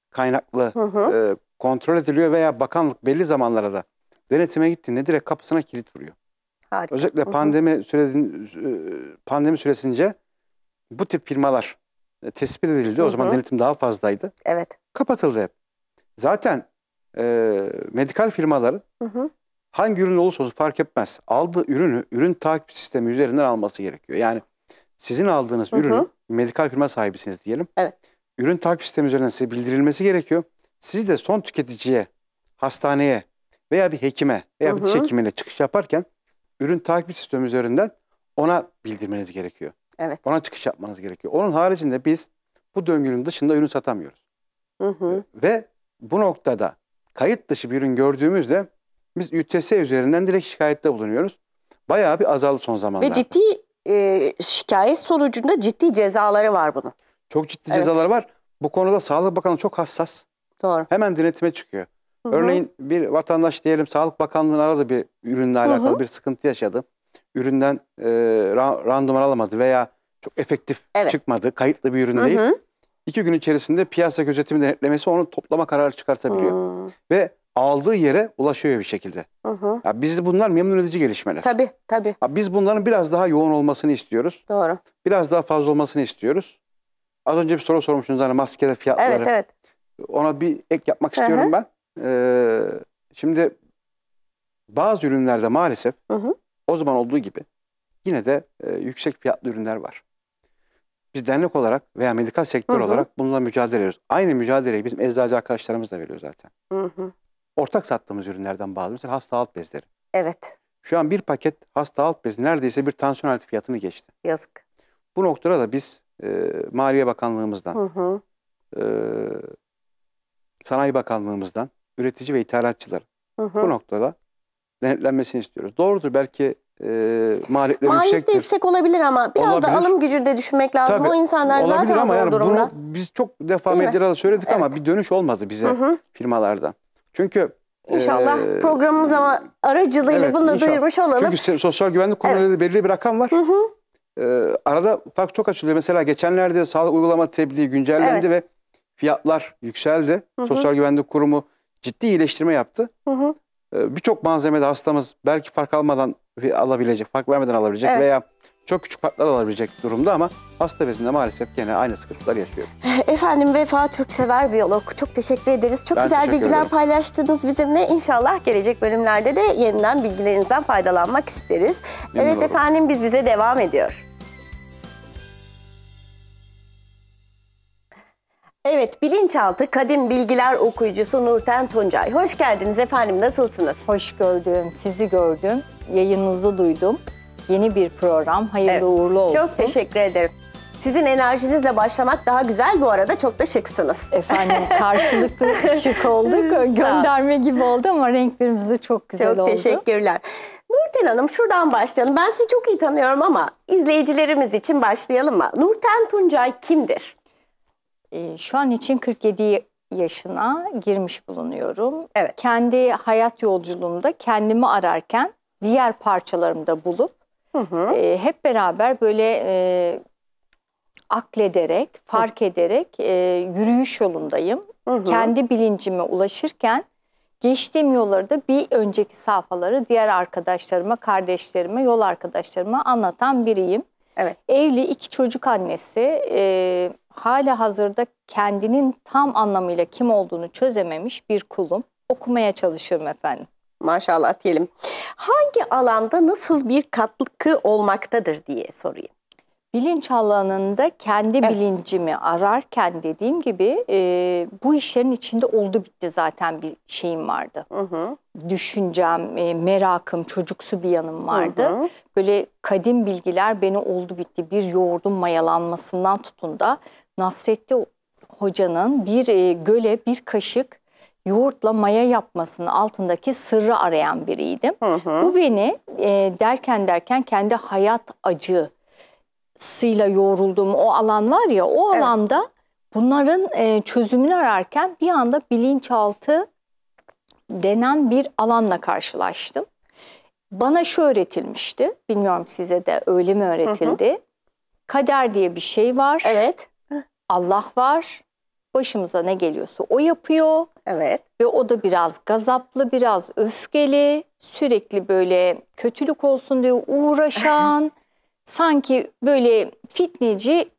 kaynaklı hı hı. E, kontrol ediliyor veya bakanlık belli zamanlara da denetime gittiğinde direkt kapısına kilit vuruyor. Harika. Özellikle hı hı. pandemi süresin, pandemi süresince bu tip firmalar tespit edildi. Hı hı. O zaman denetim daha fazlaydı. Evet. Kapatıldı hep. Zaten e, medikal firmaların hı hı. hangi ürün olursa olsun fark etmez. Aldığı ürünü ürün takip sistemi üzerinden alması gerekiyor. Yani sizin aldığınız ürünü hı medikal firma sahibisiniz diyelim. Evet. Ürün takip sistemi üzerinden size bildirilmesi gerekiyor. Siz de son tüketiciye, hastaneye veya bir hekime veya Hı-hı. bir diş hekimine çıkış yaparken ürün takip sistemi üzerinden ona bildirmeniz gerekiyor. Evet. Ona çıkış yapmanız gerekiyor. Onun haricinde biz bu döngünün dışında ürün satamıyoruz. Hı hı. Ve bu noktada kayıt dışı bir ürün gördüğümüzde biz ÜTS üzerinden direkt şikayette bulunuyoruz. Bayağı bir azaldı son zamanlarda. Ve ciddi e, şikayet sonucunda ciddi cezaları var bunun. Çok ciddi evet. cezaları var. Bu konuda Sağlık Bakanlığı çok hassas. Doğru. Hemen denetime çıkıyor. Hı -hı. Örneğin bir vatandaş diyelim Sağlık Bakanlığı'nın aradı bir ürünle alakalı Hı -hı. bir sıkıntı yaşadı. Üründen e, randıman alamadı veya çok efektif evet. çıkmadı. Kayıtlı bir ürün Hı -hı. değil. İki gün içerisinde piyasa gözetimi denetlemesi onun toplama kararı çıkartabiliyor. Hı -hı. Ve aldığı yere ulaşıyor bir şekilde. Hı hı. biz bunlar memnun edici gelişmeler. Tabii tabii. Ya biz bunların biraz daha yoğun olmasını istiyoruz. Doğru. Biraz daha fazla olmasını istiyoruz. Az önce bir soru sormuştunuz hani maskede fiyatları. Evet evet. Ona bir ek yapmak istiyorum hı hı. ben. Ee, şimdi bazı ürünlerde maalesef hı hı. o zaman olduğu gibi yine de e, yüksek fiyatlı ürünler var. Biz dernek olarak veya medikal sektör hı hı. olarak bununla mücadele ediyoruz. Aynı mücadeleyi bizim eczacı arkadaşlarımız da veriyor zaten. Hı hı ortak sattığımız ürünlerden bazı. Mesela hasta alt bezleri. Evet. Şu an bir paket hasta alt bezi neredeyse bir tansiyon aleti fiyatını geçti. Yazık. Bu noktada da biz e, Maliye Bakanlığımızdan, hı hı. E, Sanayi Bakanlığımızdan, üretici ve ithalatçılar hı hı. bu noktada denetlenmesini istiyoruz. Doğrudur belki e, maliyetleri Maliyet yüksektir. de yüksek olabilir ama biraz olabilir. da alım gücü de düşünmek lazım. Tabii, o insanlar zaten ama zor yani durumda. Bunu biz çok defa Değil medyada söyledik evet. ama bir dönüş olmadı bize hı hı. firmalardan. Çünkü İnşallah ee, programımız ama aracılığıyla evet, bunu inşallah. duyurmuş olalım. Çünkü sosyal güvenlik konularıyla evet. belirli bir rakam var. Hı hı. Ee, arada fark çok açılıyor. Mesela geçenlerde sağlık uygulama tebliği güncellendi evet. ve fiyatlar yükseldi. Hı hı. Sosyal Güvenlik Kurumu ciddi iyileştirme yaptı. Hı hı. Ee, Birçok malzemede hastamız belki fark almadan alabilecek, fark vermeden alabilecek evet. veya çok küçük farklar alabilecek durumda ama hasta bezinde maalesef gene aynı sıkıntılar yaşıyor. Efendim Vefa Türksever biyolog çok teşekkür ederiz. Çok Ben güzel bilgiler ederim. paylaştınız bizimle. İnşallah gelecek bölümlerde de yeniden bilgilerinizden faydalanmak isteriz. Memnun evet olurum. efendim biz bize devam ediyor. Evet bilinçaltı kadim bilgiler okuyucusu Nurten Tuncay. Hoş geldiniz efendim nasılsınız? Hoş gördüm, sizi gördüm, yayınınızı duydum yeni bir program. Hayırlı evet. uğurlu olsun. Çok teşekkür ederim. Sizin enerjinizle başlamak daha güzel bu arada çok da şıksınız. Efendim karşılıklı şık olduk. Gönderme gibi oldu ama renklerimiz de çok güzel çok oldu. Çok teşekkürler. Nurten Hanım şuradan başlayalım. Ben sizi çok iyi tanıyorum ama izleyicilerimiz için başlayalım mı? Nurten Tuncay kimdir? Ee, şu an için 47 yaşına girmiş bulunuyorum. Evet. Kendi hayat yolculuğumda kendimi ararken diğer parçalarımı da bulup Hı E, hep beraber böyle e, aklederek, fark hı. ederek e, yürüyüş yolundayım. Hı hı. Kendi bilincime ulaşırken geçtiğim yollarda bir önceki safhaları diğer arkadaşlarıma, kardeşlerime, yol arkadaşlarıma anlatan biriyim. Evet. Evli iki çocuk annesi e, hala hazırda kendinin tam anlamıyla kim olduğunu çözememiş bir kulum. Okumaya çalışıyorum efendim maşallah diyelim. Hangi alanda nasıl bir katkı olmaktadır diye sorayım. Bilinç alanında kendi evet. bilincimi ararken dediğim gibi e, bu işlerin içinde oldu bitti zaten bir şeyim vardı. Hı hı. Düşüncem, e, merakım, çocuksu bir yanım vardı. Hı hı. Böyle kadim bilgiler beni oldu bitti. Bir yoğurdun mayalanmasından tutun da Nasretti Hoca'nın bir e, göle bir kaşık yoğurtla maya yapmasının altındaki sırrı arayan biriydim. Hı hı. Bu beni e, derken derken kendi hayat acısıyla yoğrulduğum o alan var ya o evet. alanda bunların e, çözümünü ararken bir anda bilinçaltı denen bir alanla karşılaştım. Bana şu öğretilmişti. Bilmiyorum size de öyle mi öğretildi? Hı hı. Kader diye bir şey var. Evet. Allah var başımıza ne geliyorsa o yapıyor. Evet. Ve o da biraz gazaplı, biraz öfkeli, sürekli böyle kötülük olsun diye uğraşan, sanki böyle fitneci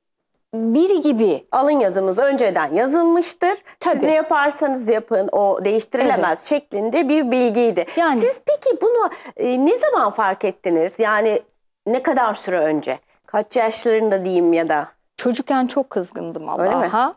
biri gibi. Alın yazımız önceden yazılmıştır. Tabii. Siz ne yaparsanız yapın o değiştirilemez evet. şeklinde bir bilgiydi. Yani, Siz peki bunu e, ne zaman fark ettiniz? Yani ne kadar süre önce? Kaç yaşlarında diyeyim ya da? Çocukken çok kızgındım Allah'a.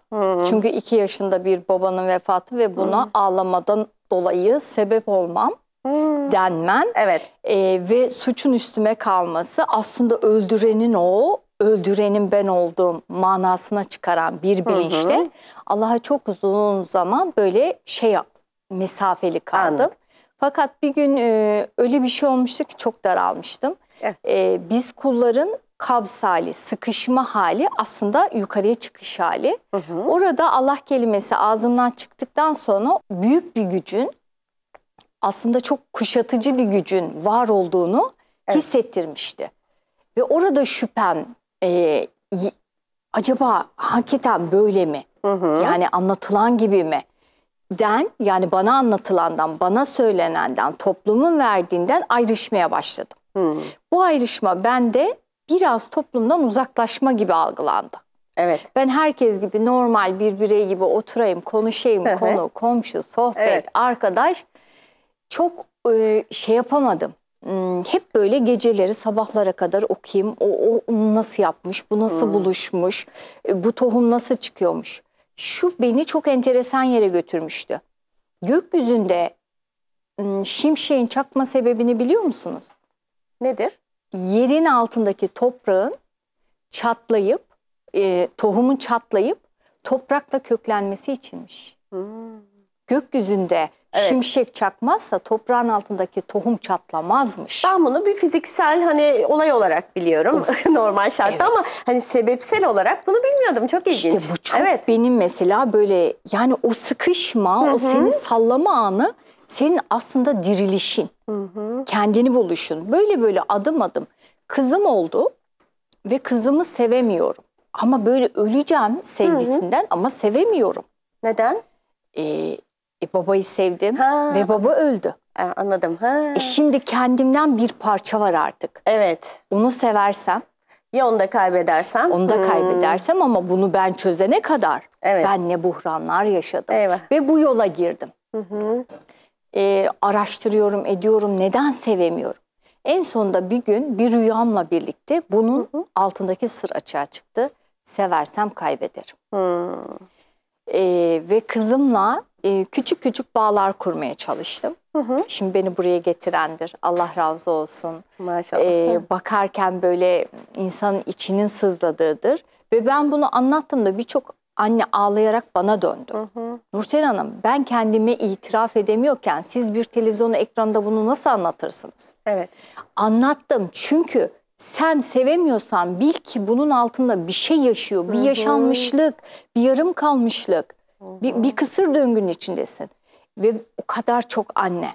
Çünkü iki yaşında bir babanın vefatı ve buna Hı. ağlamadan dolayı sebep olmam hmm. denmem. Evet. E, ve suçun üstüme kalması aslında öldürenin o, öldürenin ben olduğum manasına çıkaran bir bilinçle Allah'a çok uzun zaman böyle şey yap, mesafeli kaldım. Anladım. Fakat bir gün e, öyle bir şey olmuştu ki çok daralmıştım. Evet. Eh. E, ee, biz kulların kabz hali, sıkışma hali aslında yukarıya çıkış hali. Hı hı. Orada Allah kelimesi ağzından çıktıktan sonra büyük bir gücün aslında çok kuşatıcı bir gücün var olduğunu evet. hissettirmişti. Ve orada şüphem e, acaba hakikaten böyle mi? Hı hı. Yani anlatılan gibi mi? Den yani bana anlatılandan, bana söylenenden, toplumun verdiğinden ayrışmaya başladım. Hı. Bu ayrışma bende biraz toplumdan uzaklaşma gibi algılandı. Evet. Ben herkes gibi normal bir birey gibi oturayım, konuşayım, konu, komşu, sohbet, evet. arkadaş. Çok e, şey yapamadım. Hmm, hep böyle geceleri sabahlara kadar okuyayım. O, o nasıl yapmış, bu nasıl hmm. buluşmuş, e, bu tohum nasıl çıkıyormuş. Şu beni çok enteresan yere götürmüştü. Gökyüzünde hmm, şimşeğin çakma sebebini biliyor musunuz? Nedir? yerin altındaki toprağın çatlayıp, e, tohumun çatlayıp toprakla köklenmesi içinmiş. Hmm. Gökyüzünde Evet. Şimşek çakmazsa toprağın altındaki tohum çatlamazmış. Ben bunu bir fiziksel hani olay olarak biliyorum normal şartta evet. ama hani sebepsel olarak bunu bilmiyordum. Çok ilginç. İşte bu çok evet. benim mesela böyle yani o sıkışma, Hı -hı. o seni sallama anı senin aslında dirilişin, hı hı. kendini buluşun. Böyle böyle adım adım kızım oldu ve kızımı sevemiyorum. Ama böyle öleceğim sevgisinden hı hı. ama sevemiyorum. Neden? Ee, e, babayı sevdim ha. ve baba öldü. Ha, anladım. Ha. E şimdi kendimden bir parça var artık. Evet. Onu seversem. Ya onu da kaybedersem? Onu da hmm. kaybedersem ama bunu ben çözene kadar evet. ben ne buhranlar yaşadım. Eyvah. Ve bu yola girdim. Hı hı e, araştırıyorum, ediyorum. Neden sevemiyorum? En sonunda bir gün bir rüyamla birlikte bunun hı hı. altındaki sır açığa çıktı. Seversem kaybederim. Hı. E, ve kızımla e, küçük küçük bağlar kurmaya çalıştım. Hı hı. Şimdi beni buraya getirendir. Allah razı olsun. Maşallah. E, bakarken böyle insanın içinin sızladığıdır. Ve ben bunu anlattım da birçok anne ağlayarak bana döndü. Hı hı. Nurten Hanım ben kendime itiraf edemiyorken siz bir televizyon ekranda bunu nasıl anlatırsınız? Evet. Anlattım çünkü sen sevemiyorsan bil ki bunun altında bir şey yaşıyor. Bir hı hı. yaşanmışlık, bir yarım kalmışlık. Hı hı. Bir, bir kısır döngünün içindesin. Ve o kadar çok anne.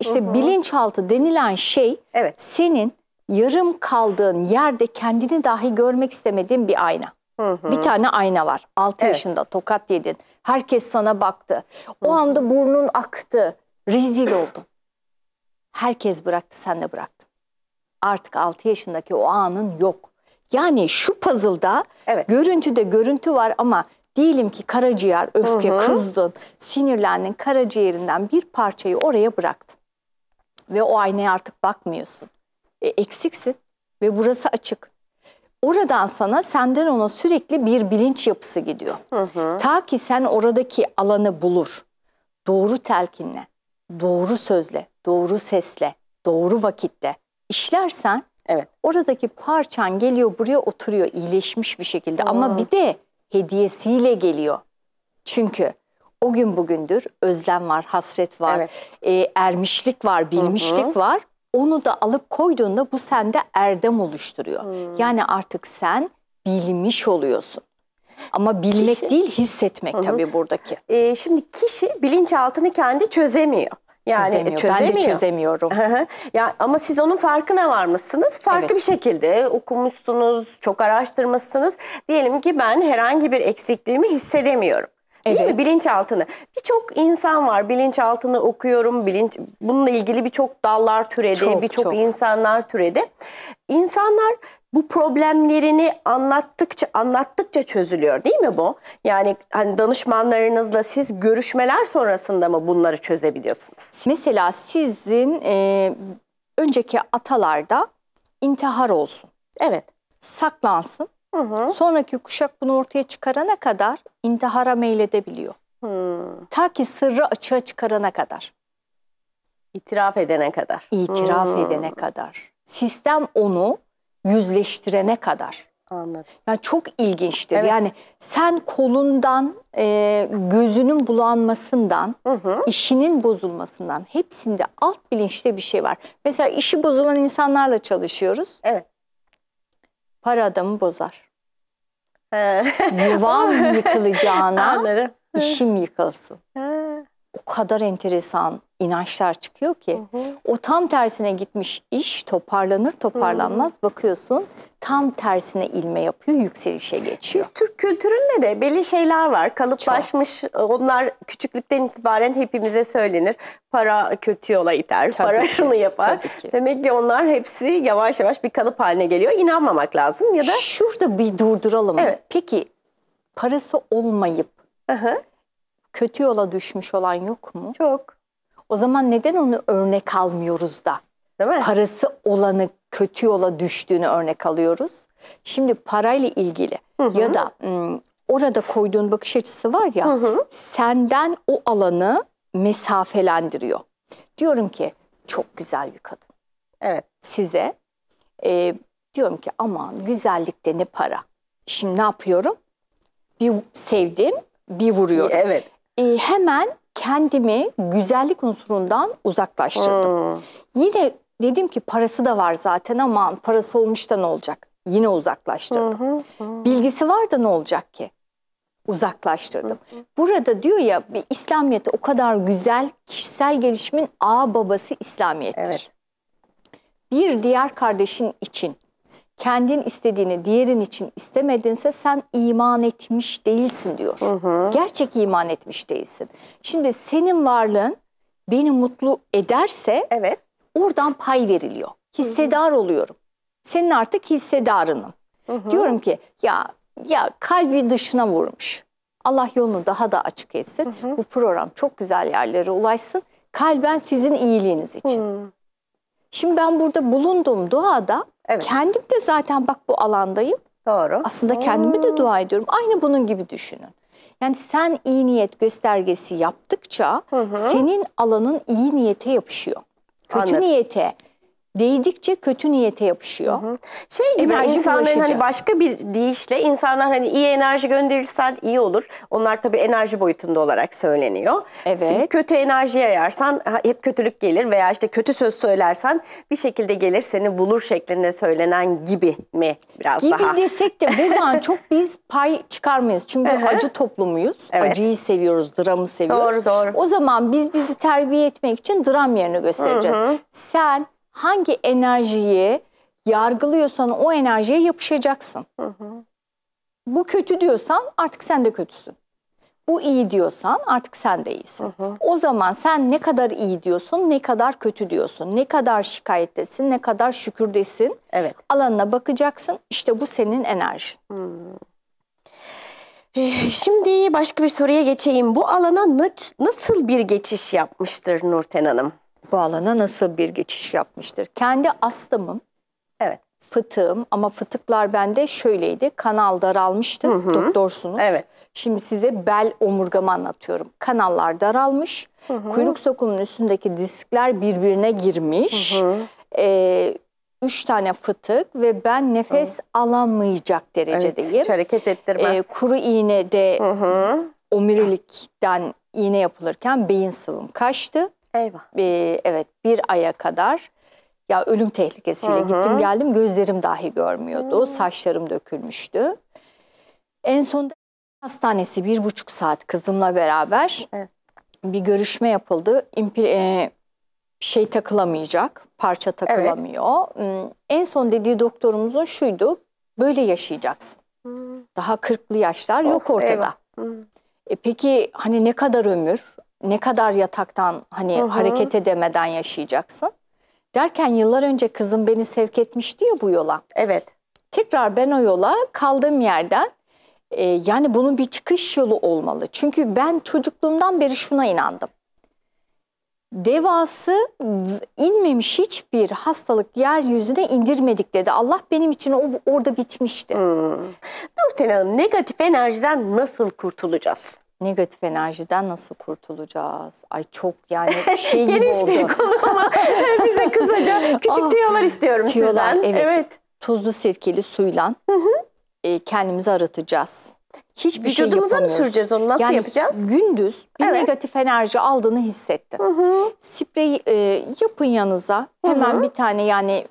İşte hı hı. bilinçaltı denilen şey evet. senin yarım kaldığın yerde kendini dahi görmek istemediğin bir ayna. Hı hı. Bir tane ayna var. 6 evet. yaşında tokat yedin. Herkes sana baktı. O hı. anda burnun aktı. Rezil oldun. Herkes bıraktı sen de bıraktın. Artık 6 yaşındaki o anın yok. Yani şu puzzle'da evet. görüntüde görüntü var ama diyelim ki karaciğer öfke hı hı. kızdın, sinirlendin, karaciğerinden bir parçayı oraya bıraktın. Ve o aynaya artık bakmıyorsun. E, eksiksin ve burası açık. Oradan sana senden ona sürekli bir bilinç yapısı gidiyor. Hı hı. Ta ki sen oradaki alanı bulur. Doğru telkinle, doğru sözle, doğru sesle, doğru vakitte işlersen evet. oradaki parçan geliyor buraya oturuyor iyileşmiş bir şekilde. Hmm. Ama bir de hediyesiyle geliyor. Çünkü o gün bugündür özlem var, hasret var, evet. e, ermişlik var, bilmişlik hı hı. var. Onu da alıp koyduğunda bu sende erdem oluşturuyor. Hmm. Yani artık sen bilmiş oluyorsun. Ama bilmek kişi, değil hissetmek hı. tabii buradaki. E, şimdi kişi bilinçaltını kendi çözemiyor. Yani çözemiyor. çözemiyor. Ben de çözemiyorum. Hı hı. ya ama siz onun farkına varmışsınız. Farklı evet. bir şekilde okumuşsunuz, çok araştırmışsınız. Diyelim ki ben herhangi bir eksikliğimi hissedemiyorum. Evet. Değil mi? Bilinçaltını. Birçok insan var. Bilinçaltını okuyorum. Bilinç bununla ilgili birçok dallar türedi, birçok insanlar türedi. İnsanlar bu problemlerini anlattıkça anlattıkça çözülüyor değil mi bu? Yani hani danışmanlarınızla siz görüşmeler sonrasında mı bunları çözebiliyorsunuz? Mesela sizin e, önceki atalarda intihar olsun. Evet. Saklansın Hı hı. Sonraki kuşak bunu ortaya çıkarana kadar intihara meyledebiliyor. Hı. Ta ki sırrı açığa çıkarana kadar. İtiraf edene kadar. İtiraf hı. edene kadar. Sistem onu yüzleştirene kadar. Anladım. Yani çok ilginçtir. Evet. Yani sen kolundan, e, gözünün bulanmasından, hı hı. işinin bozulmasından hepsinde alt bilinçte bir şey var. Mesela işi bozulan insanlarla çalışıyoruz. Evet. Para adamı bozar. Yuvam yıkılacağına işim yıkılsın. o kadar enteresan inançlar çıkıyor ki. Hı hı. O tam tersine gitmiş iş toparlanır toparlanmaz hı hı. bakıyorsun tam tersine ilme yapıyor, yükselişe geçiyor. Biz Türk kültüründe de belli şeyler var. Kalıplaşmış Çok. onlar küçüklükten itibaren hepimize söylenir. Para kötü yola iter, Tabii para şunu yapar. Ki. Demek ki onlar hepsi yavaş yavaş bir kalıp haline geliyor. İnanmamak lazım ya da... Şurada bir durduralım. Evet. Peki parası olmayıp Aha. kötü yola düşmüş olan yok mu? Çok. O zaman neden onu örnek almıyoruz da? Değil mi? Parası olanı kötü yola düştüğünü örnek alıyoruz. Şimdi parayla ilgili hı hı. ya da m, orada koyduğun bakış açısı var ya hı hı. senden o alanı mesafelendiriyor. Diyorum ki çok güzel bir kadın. Evet. Size e, diyorum ki aman güzellikte ne para. Şimdi ne yapıyorum? Bir sevdim, bir vuruyorum. Evet. E, hemen kendimi güzellik unsurundan uzaklaştırdım. Hmm. Yine dedim ki parası da var zaten ama parası olmuş da ne olacak? Yine uzaklaştırdım. Hı hı, hı. Bilgisi var da ne olacak ki? Uzaklaştırdım. Hı hı. Burada diyor ya bir İslamiyet o kadar güzel kişisel gelişimin a babası İslamiyet'tir. Evet. Bir diğer kardeşin için kendin istediğini diğerin için istemedinse sen iman etmiş değilsin diyor. Hı hı. Gerçek iman etmiş değilsin. Şimdi senin varlığın beni mutlu ederse evet. Oradan pay veriliyor. Hissedar hı hı. oluyorum. Senin artık hissedarınım. Hı hı. Diyorum ki ya ya kalbi dışına vurmuş. Allah yolunu daha da açık etsin. Hı hı. Bu program çok güzel yerlere ulaşsın. Kalben sizin iyiliğiniz için. Hı. Şimdi ben burada bulunduğum duada evet. kendim de zaten bak bu alandayım. Doğru. Aslında hmm. kendimi de dua ediyorum. Aynı bunun gibi düşünün. Yani sen iyi niyet göstergesi yaptıkça hı hı. senin alanın iyi niyete yapışıyor. Kötü Anladım. niyete değdikçe kötü niyete yapışıyor. Şey gibi enerji insanların bulaşıcı. hani başka bir deyişle insanlar hani iyi enerji gönderirsen iyi olur. Onlar tabii enerji boyutunda olarak söyleniyor. Evet. Sen kötü enerji yayarsan hep kötülük gelir veya işte kötü söz söylersen bir şekilde gelir seni bulur şeklinde söylenen gibi mi biraz gibi daha? Gibi desek de buradan çok biz pay çıkarmayız. Çünkü acı toplumuyuz. Evet. Acıyı seviyoruz, dramı seviyoruz. Doğru doğru. O zaman biz bizi terbiye etmek için dram yerini göstereceğiz. Hı hı. Sen hangi enerjiyi yargılıyorsan o enerjiye yapışacaksın. Hı hı. Bu kötü diyorsan artık sen de kötüsün. Bu iyi diyorsan artık sen de iyisin. Hı hı. O zaman sen ne kadar iyi diyorsun, ne kadar kötü diyorsun, ne kadar şikayettesin, ne kadar şükürdesin. Evet. Alanına bakacaksın. İşte bu senin enerjin. Hı. Eh, şimdi başka bir soruya geçeyim. Bu alana nasıl bir geçiş yapmıştır Nurten Hanım? bu alana nasıl bir geçiş yapmıştır? Kendi astımım, evet. fıtığım ama fıtıklar bende şöyleydi. Kanal daralmıştı, hı hı. doktorsunuz. Evet. Şimdi size bel omurgamı anlatıyorum. Kanallar daralmış, hı hı. kuyruk sokumunun üstündeki diskler birbirine girmiş. Hı hı. Ee, üç tane fıtık ve ben nefes hı. alamayacak derecedeyim. Evet, hareket ettirmez. Ee, kuru iğnede hı hı. omurilikten iğne yapılırken beyin sıvım kaçtı. Eyvah. Ee, evet bir aya kadar ya ölüm tehlikesiyle Hı -hı. gittim geldim gözlerim dahi görmüyordu. Hı. Hmm. Saçlarım dökülmüştü. En sonunda hastanesi bir buçuk saat kızımla beraber evet. bir görüşme yapıldı. İmpi, e, şey takılamayacak, parça takılamıyor. Evet. Hmm, en son dediği doktorumuzun şuydu, böyle yaşayacaksın. Hmm. Daha kırklı yaşlar of, yok oh, ortada. Eyvah. Hmm. E peki hani ne kadar ömür? ne kadar yataktan hani Hı -hı. hareket edemeden yaşayacaksın? Derken yıllar önce kızım beni sevk etmişti ya bu yola. Evet. Tekrar ben o yola kaldığım yerden e, yani bunun bir çıkış yolu olmalı. Çünkü ben çocukluğumdan beri şuna inandım. Devası inmemiş hiçbir hastalık yeryüzüne indirmedik dedi. Allah benim için o orada bitmişti. Hmm. Nurten Hanım negatif enerjiden nasıl kurtulacağız? negatif enerjiden nasıl kurtulacağız? Ay çok yani şey gibi oldu. Geniş bir konu ama bize kısaca küçük ah, tüyolar istiyorum tüyolar, sizden. Evet. evet. Tuzlu sirkeli suyla E, kendimizi arıtacağız. Hiçbir şey Vücudumuza şey mı süreceğiz onu? Nasıl yani yapacağız? Gündüz bir evet. negatif enerji aldığını hissettin. Hı hı. Spreyi e, yapın yanınıza. Hı hı. Hemen bir tane yani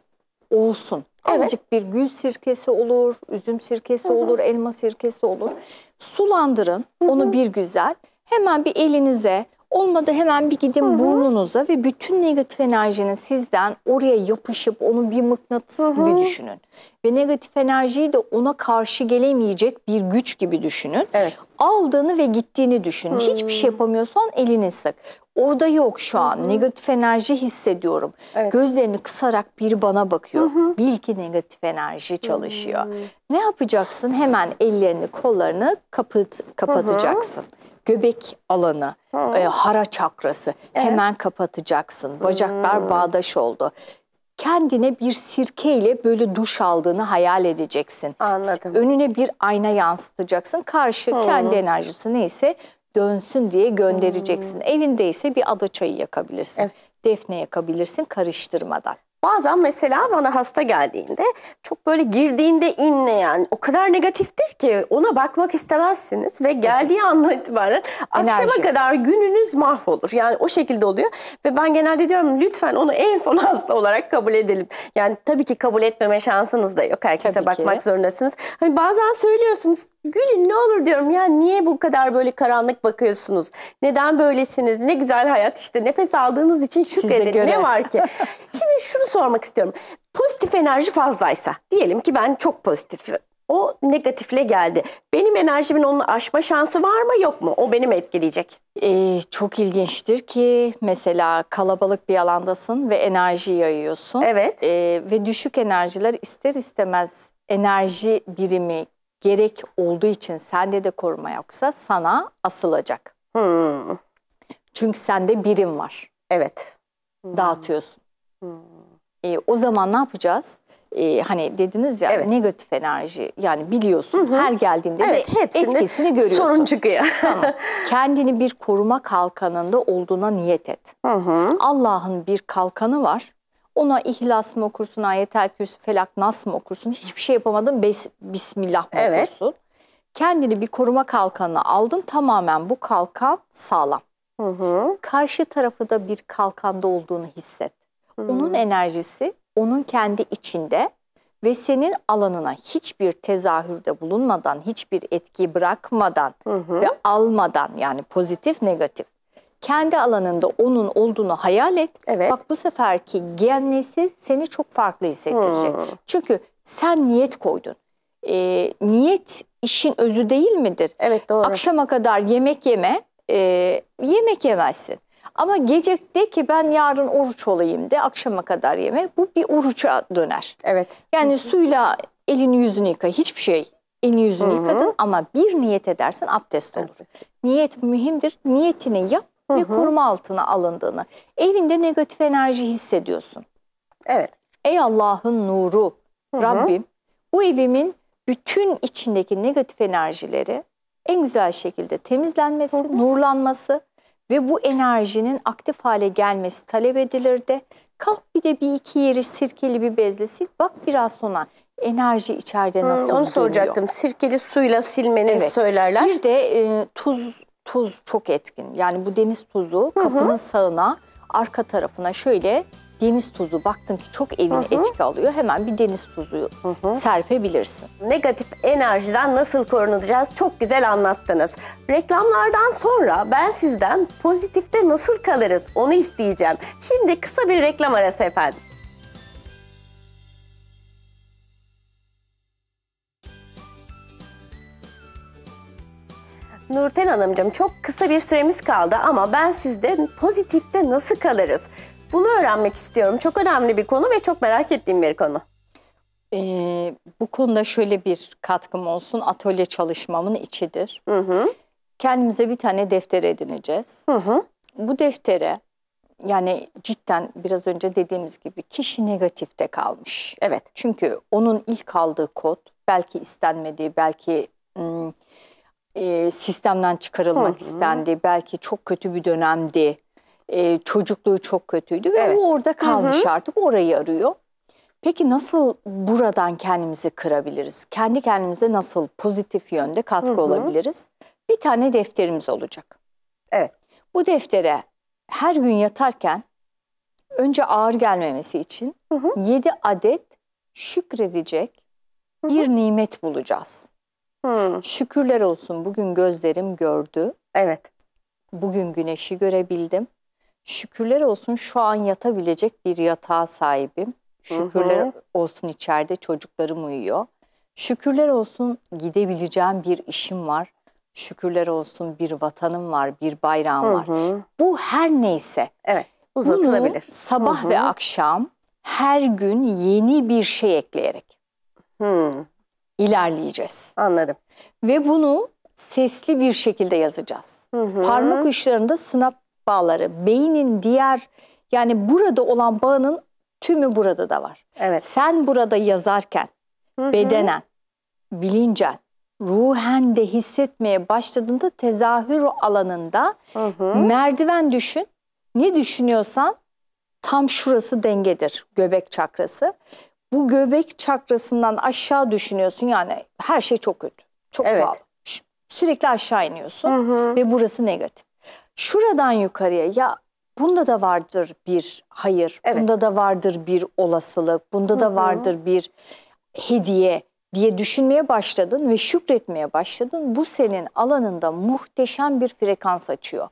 olsun. Azıcık bir gül sirkesi olur, üzüm sirkesi Hı -hı. olur, elma sirkesi olur. Sulandırın Hı-hı. onu bir güzel. Hemen bir elinize olmadı hemen bir gidin Hı-hı. burnunuza ve bütün negatif enerjinin sizden oraya yapışıp onu bir mıknatıs Hı-hı. gibi düşünün. Ve negatif enerjiyi de ona karşı gelemeyecek bir güç gibi düşünün. Evet. Aldığını ve gittiğini düşünün. Hı-hı. Hiçbir şey yapamıyorsan elini sık. Orada yok şu an. Hı -hı. Negatif enerji hissediyorum. Evet. Gözlerini kısarak bir bana bakıyor. Hı -hı. Bil ki negatif enerji çalışıyor. Hı hmm. -hı. Ne yapacaksın? Hemen ellerini, kollarını kapat kapatacaksın. Hı -hı göbek alanı, ha. e, hara çakrası evet. hemen kapatacaksın. Bacaklar hmm. bağdaş oldu. Kendine bir sirkeyle böyle duş aldığını hayal edeceksin. Anladım. Önüne bir ayna yansıtacaksın. Karşı hmm. kendi enerjisi neyse dönsün diye göndereceksin. Hmm. Evindeyse bir ada çayı yakabilirsin. Evet. Defne yakabilirsin karıştırmadan. Bazen mesela bana hasta geldiğinde çok böyle girdiğinde inleyen o kadar negatiftir ki ona bakmak istemezsiniz ve geldiği evet. andan itibaren Enerji. akşama kadar gününüz mahvolur. Yani o şekilde oluyor ve ben genelde diyorum lütfen onu en son hasta olarak kabul edelim. Yani tabii ki kabul etmeme şansınız da yok. Herkese tabii bakmak ki. zorundasınız. Hani bazen söylüyorsunuz Gülün ne olur diyorum ya niye bu kadar böyle karanlık bakıyorsunuz? Neden böylesiniz? Ne güzel hayat işte nefes aldığınız için şükredin. Ne var ki? Şimdi şunu sormak istiyorum. Pozitif enerji fazlaysa diyelim ki ben çok pozitif o negatifle geldi. Benim enerjimin onu aşma şansı var mı yok mu? O beni etkileyecek? Ee, çok ilginçtir ki mesela kalabalık bir alandasın ve enerji yayıyorsun. Evet. Ee, ve düşük enerjiler ister istemez enerji birimi gerek olduğu için sende de koruma yoksa sana asılacak. Hmm. Çünkü sende birim var. Evet. Hmm. Dağıtıyorsun. Hmm. E, o zaman ne yapacağız? E, hani dediniz ya evet. negatif enerji yani biliyorsun hı hı. her geldiğinde evet, etkisini görüyorsun. Sorun çıkıyor. tamam. Kendini bir koruma kalkanında olduğuna niyet et. Allah'ın bir kalkanı var. Ona ihlas mı okursun, ayetel kürsü, felak nas mı okursun? Hiçbir şey yapamadın, bes, bismillah mı evet. okursun? Kendini bir koruma kalkanına aldın. Tamamen bu kalkan sağlam. Hı hı. Karşı tarafı da bir kalkanda olduğunu hisset. Hı. Onun enerjisi onun kendi içinde ve senin alanına hiçbir tezahürde bulunmadan, hiçbir etki bırakmadan hı hı. ve almadan yani pozitif negatif kendi alanında onun olduğunu hayal et. Evet. Bak bu seferki gelmesi seni çok farklı hissettirecek. Hmm. Çünkü sen niyet koydun. E, niyet işin özü değil midir? Evet doğru. Akşama kadar yemek yeme, e, yemek yemezsin. Ama gece de ki ben yarın oruç olayım de akşama kadar yeme. Bu bir oruça döner. Evet. Yani Hı -hı. suyla elini yüzünü yıka hiçbir şey elini yüzünü Hı -hı. yıkadın ama bir niyet edersen abdest olur. Evet. Niyet mühimdir. Niyetini yap Hı hı. Ve koruma altına alındığını. Evinde negatif enerji hissediyorsun. Evet. Ey Allah'ın nuru hı hı. Rabbim bu evimin bütün içindeki negatif enerjileri en güzel şekilde temizlenmesi, hı hı. nurlanması ve bu enerjinin aktif hale gelmesi talep edilir de kalk bir de bir iki yeri sirkeli bir bezle sil bak biraz sonra enerji içeride nasıl hmm, Onu dönüyor. soracaktım sirkeli suyla silmeni evet. söylerler. Bir de e, tuz tuz çok etkin. Yani bu deniz tuzu hı hı. kapının sağına, arka tarafına şöyle deniz tuzu baktın ki çok evine hı hı. etki alıyor. Hemen bir deniz tuzu hı hı. serpebilirsin. Negatif enerjiden nasıl korunacağız çok güzel anlattınız. Reklamlardan sonra ben sizden pozitifte nasıl kalırız onu isteyeceğim. Şimdi kısa bir reklam arası efendim. Nurten Hanımcığım çok kısa bir süremiz kaldı ama ben sizde pozitifte nasıl kalırız? Bunu öğrenmek istiyorum. Çok önemli bir konu ve çok merak ettiğim bir konu. Ee, bu konuda şöyle bir katkım olsun. Atölye çalışmamın içidir. Hı hı. Kendimize bir tane defter edineceğiz. Hı hı. Bu deftere yani cidden biraz önce dediğimiz gibi kişi negatifte kalmış. Evet. Çünkü onun ilk aldığı kod belki istenmediği, belki... Iı, hmm, e, sistemden çıkarılmak Hı -hı. istendi. Belki çok kötü bir dönemdi. E, çocukluğu çok kötüydü ve evet. o orada kalmış Hı -hı. artık orayı arıyor. Peki nasıl buradan kendimizi kırabiliriz? Kendi kendimize nasıl pozitif yönde katkı Hı -hı. olabiliriz? Bir tane defterimiz olacak. Evet. Bu deftere her gün yatarken önce ağır gelmemesi için hı 7 adet şükredecek hı hı. bir nimet bulacağız. Şükürler olsun bugün gözlerim gördü. Evet. Bugün güneşi görebildim. Şükürler olsun şu an yatabilecek bir yatağa sahibim. Şükürler hı hı. olsun içeride çocuklarım uyuyor. Şükürler olsun gidebileceğim bir işim var. Şükürler olsun bir vatanım var, bir bayrağım hı hı. var. Bu her neyse. Evet. Uzatılabilir. Bunu sabah hı hı. ve akşam her gün yeni bir şey ekleyerek. Hı ilerleyeceğiz. Anladım. Ve bunu sesli bir şekilde yazacağız. Hı hı. Parmak uçlarında sınap bağları, beynin diğer yani burada olan bağının tümü burada da var. Evet. Sen burada yazarken bedenen, bilincen, ruhen de hissetmeye başladığında tezahür alanında hı hı. merdiven düşün. Ne düşünüyorsan tam şurası dengedir göbek çakrası bu göbek çakrasından aşağı düşünüyorsun. Yani her şey çok kötü. Çok evet. pahalı. Sürekli aşağı iniyorsun hı hı. ve burası negatif. Şuradan yukarıya ya bunda da vardır bir hayır. Evet. Bunda da vardır bir olasılık. Bunda hı hı. da vardır bir hediye diye düşünmeye başladın ve şükretmeye başladın. Bu senin alanında muhteşem bir frekans açıyor.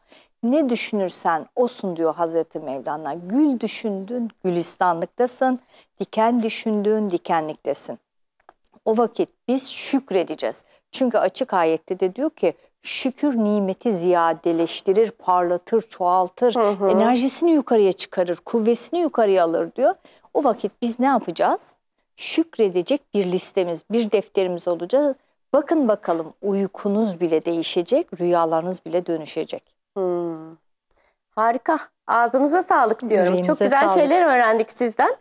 Ne düşünürsen osun diyor Hazreti Mevlana. Gül düşündün gülistanlıktasın, diken düşündün dikenliktesin. O vakit biz şükredeceğiz. Çünkü açık ayette de diyor ki şükür nimeti ziyadeleştirir, parlatır, çoğaltır, hı hı. enerjisini yukarıya çıkarır, kuvvesini yukarıya alır diyor. O vakit biz ne yapacağız? Şükredecek bir listemiz, bir defterimiz olacak. Bakın bakalım uykunuz bile değişecek, rüyalarınız bile dönüşecek. Hmm. Harika. Ağzınıza sağlık diyorum. Yüreğinize Çok güzel sağlık. şeyler öğrendik sizden.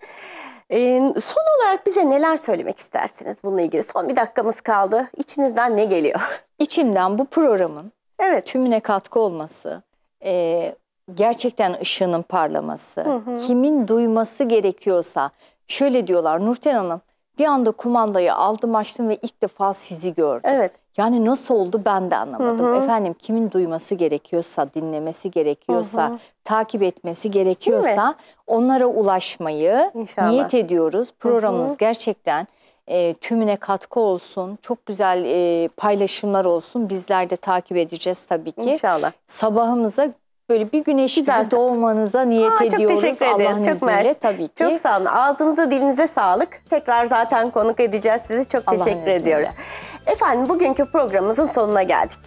Ee, son olarak bize neler söylemek istersiniz bununla ilgili? Son bir dakikamız kaldı. İçinizden ne geliyor? İçimden bu programın evet. tümüne katkı olması, e, gerçekten ışığının parlaması, hı hı. kimin duyması gerekiyorsa. Şöyle diyorlar Nurten Hanım bir anda kumandayı aldım açtım ve ilk defa sizi gördüm. Evet. Yani nasıl oldu ben de anlamadım. Hı hı. Efendim kimin duyması gerekiyorsa, dinlemesi gerekiyorsa, hı hı. takip etmesi gerekiyorsa onlara ulaşmayı İnşallah. niyet ediyoruz. Programımız hı hı. gerçekten e, tümüne katkı olsun. Çok güzel e, paylaşımlar olsun. Bizler de takip edeceğiz tabii ki. İnşallah. Sabahımıza böyle bir güneş Güzel gibi doğmanıza niyet Aa, ediyoruz. Çok teşekkür ederiz. Allah'ın çok izniyle tabii ki. Çok sağ olun. Ağzınıza dilinize sağlık. Tekrar zaten konuk edeceğiz sizi. Çok teşekkür ediyoruz. Izniyle. Efendim bugünkü programımızın sonuna geldik.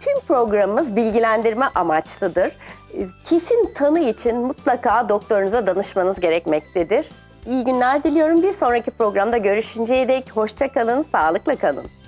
Tüm programımız bilgilendirme amaçlıdır. Kesin tanı için mutlaka doktorunuza danışmanız gerekmektedir. İyi günler diliyorum. Bir sonraki programda görüşünceye dek hoşça kalın, sağlıkla kalın.